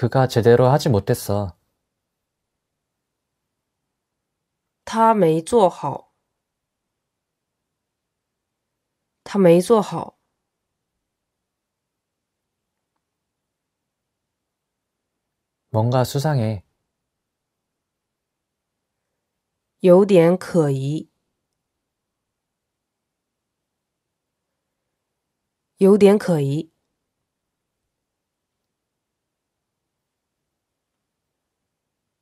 그가 제대로 하지 못했어. 他没做好.他没做好. 뭔가 수상해. 有点可疑.有点可疑.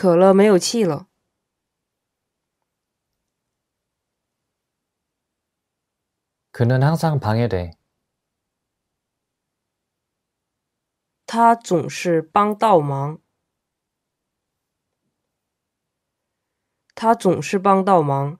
渴了，没有气了。他总是帮倒忙。他总是帮倒忙。